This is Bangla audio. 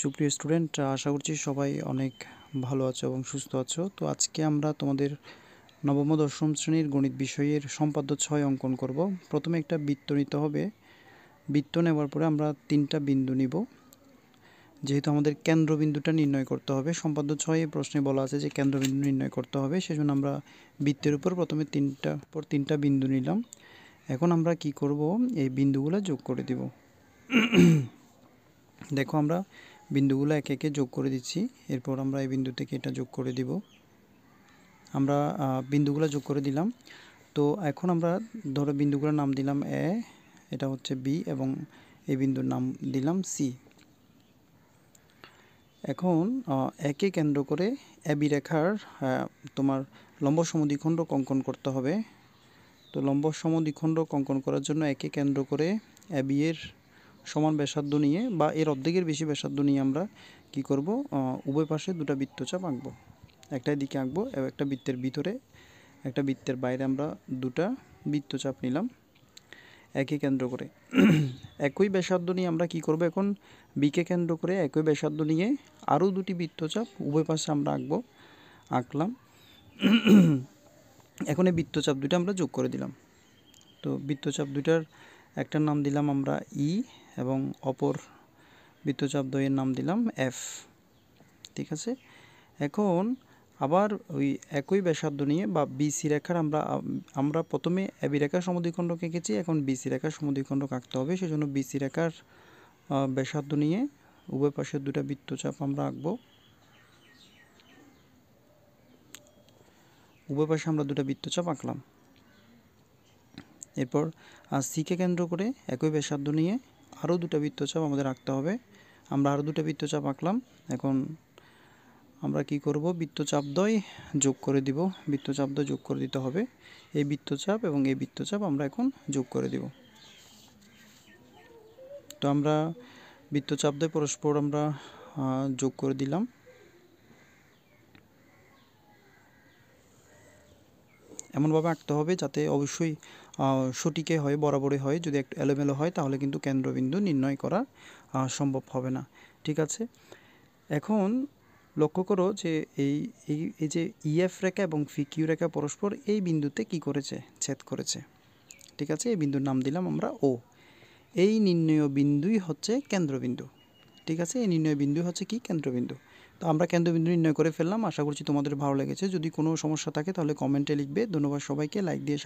সুপ্রিয় স্টুডেন্ট আশা করছি সবাই অনেক ভালো আছো এবং সুস্থ আছো তো আজকে আমরা তোমাদের নবম দশম শ্রেণীর গণিত বিষয়ের সম্পাদ্য ছয় অঙ্কন করব প্রথমে একটা বৃত্ত নিতে হবে বৃত্ত নেওয়ার পরে আমরা তিনটা বিন্দু নিব যেহেতু আমাদের কেন্দ্রবিন্দুটা নির্ণয় করতে হবে সম্পাদ্য ছয়ে প্রশ্নে বলা আছে যে কেন্দ্রবিন্দু নির্ণয় করতে হবে সেজন্য আমরা বৃত্তের উপর প্রথমে তিনটা পর তিনটা বিন্দু নিলাম এখন আমরা কি করব এই বিন্দুগুলো যোগ করে দিব দেখো আমরা বিন্দুগুলো একে একে যোগ করে দিচ্ছি এরপর আমরা এই বিন্দু থেকে এটা যোগ করে দিব আমরা বিন্দুগুলো যোগ করে দিলাম তো এখন আমরা ধরো বিন্দুগুলোর নাম দিলাম এ এটা হচ্ছে বি এবং এই বিন্দুর নাম দিলাম সি এখন একে কেন্দ্র করে এবি রেখার তোমার লম্ব সমদ্বিখণ্ড কঙ্কন করতে হবে তো লম্ব সমদ্বিখণ্ড কঙ্কন করার জন্য একে কেন্দ্র করে এবি এর সমান ব্যাসার্ধ নিয়ে বা এর অর্ধেকের বেশি ব্যাসার্ধ নিয়ে আমরা কি করব উভয় পাশে দুটা বৃত্তচাপ আঁকবো একটা দিকে আঁকবো একটা বৃত্তের ভিতরে একটা বৃত্তের বাইরে আমরা দুটা বৃত্তচাপ নিলাম একই কেন্দ্র করে একই ব্যাসার্ধ নিয়ে আমরা কি করব এখন বিকে কেন্দ্র করে একই ব্যাসার্ধ নিয়ে আরও দুটি বৃত্তচাপ উভয় পাশে আমরা আঁকবো আঁকলাম এখন এই বৃত্তচাপ দুটা আমরা যোগ করে দিলাম তো বৃত্তচাপ দুটার একটার নাম দিলাম আমরা ই এবং অপর বৃত্তচাপ দইয়ের নাম দিলাম এফ ঠিক আছে এখন আবার ওই একই ব্যাসার্ধ নিয়ে বা বিসি রেখার আমরা আমরা প্রথমে এবি রেখার সমদ্বিখণ্ডক এঁকেছি এখন বিসি রেখার সমদ্বিখণ্ডক আঁকতে হবে সেজন্য বিসি রেখার ব্যাসার্ধ নিয়ে উভয় পাশের দুটা বৃত্তচাপ আমরা আঁকবো উভয় পাশে আমরা দুটা বৃত্তচাপ আঁকলাম এরপর সিকে কেন্দ্র করে একই ব্যাসার্ধ নিয়ে আরও দুটো বৃত্তচাপ আমাদের আঁকতে হবে আমরা আরও দুটো বৃত্তচাপ আঁকলাম এখন আমরা কি করব বৃত্তচাপ দয় যোগ করে দিব বৃত্তচাপ দয় যোগ করে দিতে হবে এই বৃত্তচাপ এবং এই বৃত্তচাপ আমরা এখন যোগ করে দিব তো আমরা বৃত্তচাপ দয় পরস্পর আমরা যোগ করে দিলাম এমনভাবে আঁকতে হবে যাতে অবশ্যই সঠিকে হয় বরাবরই হয় যদি একটু এলোমেলো হয় তাহলে কিন্তু কেন্দ্রবিন্দু নির্ণয় করা সম্ভব হবে না ঠিক আছে এখন লক্ষ্য করো যে এই এই যে ইএফ e রেখা এবং ফিকিউ রেখা পরস্পর এই বিন্দুতে কি করেছে ছেদ করেছে ঠিক আছে এই বিন্দুর নাম দিলাম আমরা ও এই নির্ণয় বিন্দুই হচ্ছে কেন্দ্রবিন্দু ঠিক আছে এই নির্ণয় বিন্দু হচ্ছে কি কেন্দ্রবিন্দু তো আমরা কেন্দ্রবিন্দু নির্ণয় করে ফেললাম আশা করছি তোমাদের ভালো লেগেছে যদি কোনো সমস্যা থাকে তাহলে কমেন্টে লিখবে ধন্যবাদ সবাইকে লাইক দিয়ে